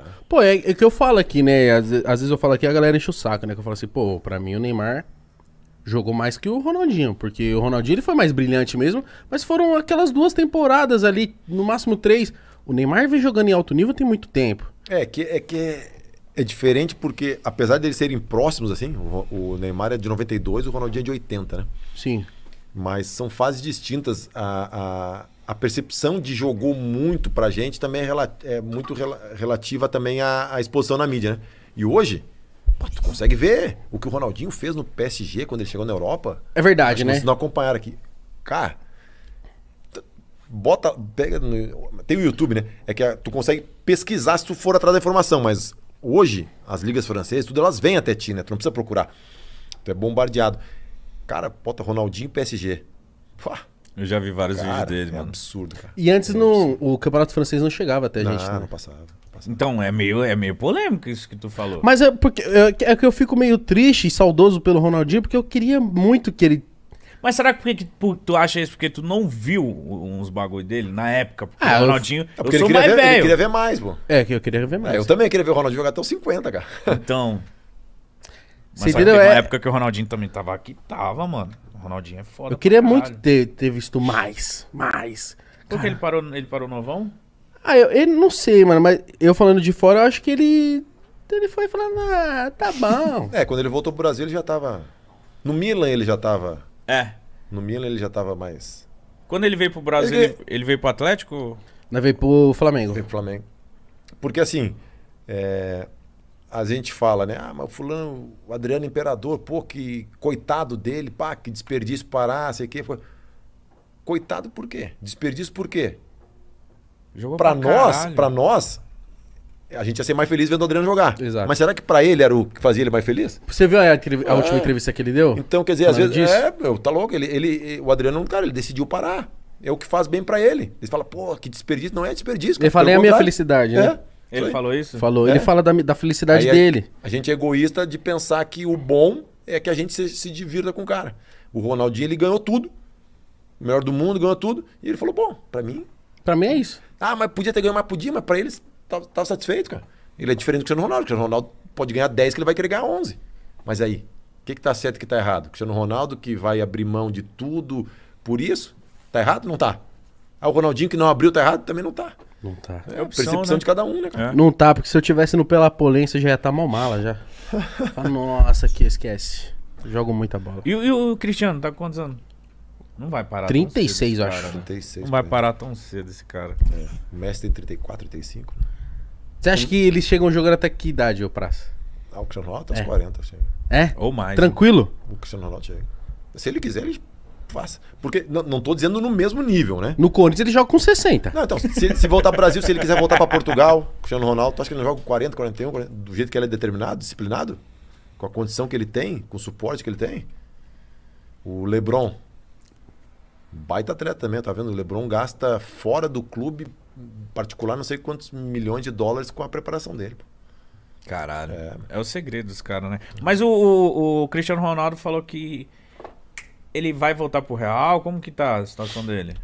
tá? Pô, é, é que eu falo aqui, né? Às, às, vezes eu falo aqui a galera enche o saco, né? Que eu falo assim, pô, pra mim o Neymar jogou mais que o Ronaldinho, porque o Ronaldinho ele foi mais brilhante mesmo, mas foram aquelas duas temporadas ali, no máximo três. O Neymar vem jogando em alto nível tem muito tempo. É, que é que é diferente porque, apesar deles serem próximos, assim, o, o Neymar é de 92, o Ronaldinho é de 80, né? Sim. Mas são fases distintas. A, a a percepção de jogou muito pra gente também é, é muito relativa também à, à, exposição na mídia, né? E hoje, pô, tu consegue ver o que o Ronaldinho fez no PSG quando ele chegou na Europa. É verdade, né? Vocês não acompanharam aqui. Cara, bota. Pega no, tem o YouTube, né? É que a, tu consegue pesquisar se tu for atrás da informação, mas hoje, as ligas francesas, tudo elas vêm até ti, né? Tu não precisa procurar. Tu é bombardeado. Cara, bota Ronaldinho PSG. Pá, eu já vi vários cara, vídeos dele, é mano. absurdo, cara. E antes é não, o campeonato francês não chegava até a gente, né? Não, passava, não passava. Então, é meio, é meio polêmico isso que tu falou. Mas é porque é, é que eu fico meio triste e saudoso pelo Ronaldinho, porque eu queria muito que ele mas será que, por que tu acha isso porque tu não viu uns bagulho dele na época? Porque ah, o Ronaldinho. É porque eu ele, queria ver, ele queria ver mais, pô. É, que eu queria ver mais. É, eu também queria ver o Ronaldinho jogar até os 50, cara. Então. Mas na É... época que o Ronaldinho também tava aqui, tava, mano. Ronaldinho é foda. Eu queria muito ter, ter visto mais, mais. Por que ele parou, ele parou novão? Ah, eu, eu não sei, mano, mas eu falando de fora, eu acho que ele. Ele foi falando, ah, tá bom. é, quando ele voltou pro Brasil, ele já tava. No Milan ele já tava. É. No Milan ele já tava mais. Quando ele veio pro Brasil, ele, ele, veio pro Atlético? Não, veio pro Flamengo. Veio pro Flamengo. Porque assim. É a gente fala, né? Ah, mas o fulano, o Adriano Imperador, pô, que coitado dele, pá, que desperdício parar, sei o quê. Coitado por quê? Desperdício por quê? Para nós, para nós, a gente ia ser mais feliz vendo o Adriano jogar. Exato. Mas será que para ele era o que fazia ele mais feliz? Você viu a, a ah. última é. entrevista que ele deu? Então, quer dizer, Falando às vezes, disso? é, meu, tá louco, ele, ele, o Adriano, é cara, ele decidiu parar. É o que faz bem para ele. Ele fala, pô, que desperdício, não é desperdício. ele fala, é a minha felicidade, né? É. Ele Foi. falou isso? Falou. É. Ele fala da, da felicidade Aí dele. A, a, gente é egoísta de pensar que o bom é que a gente se, se divirta com o cara. O Ronaldinho, ele ganhou tudo. O melhor do mundo, ganhou tudo. E ele falou, bom, para mim... para mim é isso. Ah, mas podia ter ganhado, mais podia. Mas para eles, tava, tá, tava tá satisfeito, cara. Ele é diferente do Cristiano Ronaldo. O Cristiano Ronaldo pode ganhar 10 que ele vai querer ganhar 11. Mas aí, o que, que tá certo e o que tá errado? O Cristiano Ronaldo que vai abrir mão de tudo por isso? Tá errado? Não tá. Ah, o Ronaldinho que não abriu tá errado? Também não tá. Não tá. É a percepção né? de cada um, né, cara? É. Não tá, porque se eu tivesse no Pelapolense eu já ia estar tá mal mala já. nossa, que esquece. Jogo muita bola. E, e o Cristiano, tá com quantos anos? Não vai parar 36, tão cedo. 36, acho. Cara, né? 36, não vai mesmo. parar tão cedo esse cara. É. O mestre tem 34, 35. Você acha que eles chegam jogando até que idade, ô Praça? Ah, o Cristiano Ronaldo até tá é. 40, chega. Assim. É? Ou mais. Tranquilo? Né? O Cristiano Ronaldo chega. Se ele quiser, ele Faça. Porque não estou dizendo no mesmo nível, né? No Corinthians ele joga com 60. Não, então, se, se voltar para o Brasil, se ele quiser voltar para Portugal, Cristiano Ronaldo, tu acha que ele não joga com 40, 41, 40, do jeito que ele é determinado, disciplinado? Com a condição que ele tem, com o suporte que ele tem? O Lebron. Baita atleta também, tá vendo? O Lebron gasta fora do clube particular não sei quantos milhões de dólares com a preparação dele. Caralho. É, é o segredo dos caras, né? Mas o, o, o Cristiano Ronaldo falou que ele vai voltar pro Real? Como que tá a situação dele?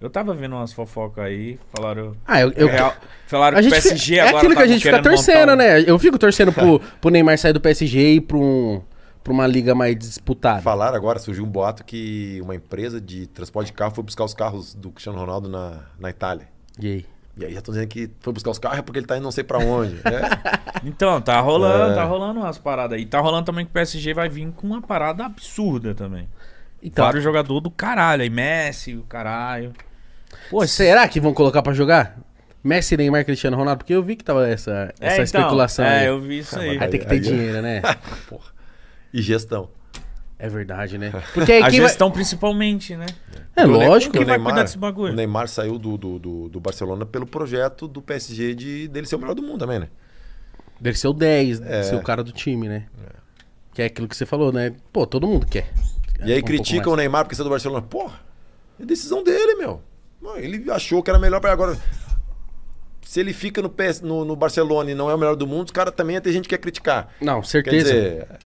Eu tava vendo umas fofocas aí, falaram. Ah, eu. eu Real, falaram a que o PSG é agora. É aquilo tá que a gente fica torcendo, um... né? Eu fico torcendo pro, pro Neymar sair do PSG e pro um, pra uma liga mais disputada. Falaram agora, surgiu um boato que uma empresa de transporte de carro foi buscar os carros do Cristiano Ronaldo na, na Itália. E aí? E aí já estão dizendo que foi buscar os carros é porque ele tá indo não sei para onde. É. Então, tá rolando, tá é. tá rolando umas paradas aí. Tá rolando também que o PSG vai vir com uma parada absurda também. Então, Vários jogador do caralho. Aí Messi, o caralho. Pô, será que vão colocar para jogar? Messi, Neymar, Cristiano Ronaldo, porque eu vi que tava essa, é, essa então, especulação é, aí. eu vi isso ah, aí. Aí tem que ter aí, dinheiro, né? Porra. E gestão. É verdade, né? Porque a gestão vai... principalmente, né? É lógico. Quem Neymar, cuidar desse bagulho? O Neymar saiu do, do, do, do, Barcelona pelo projeto do PSG de dele ser o melhor do mundo também, né? Dele ser o 10, é. ser o cara do time, né? É. Que é aquilo que você falou, né? Pô, todo mundo quer. E aí um o Neymar porque saiu do Barcelona. Porra, é decisão dele, meu. Ele achou que era melhor para agora. Se ele fica no, PS, no, no, Barcelona e não é o melhor do mundo, os caras também tem gente que quer criticar. Não, certeza. Quer dizer,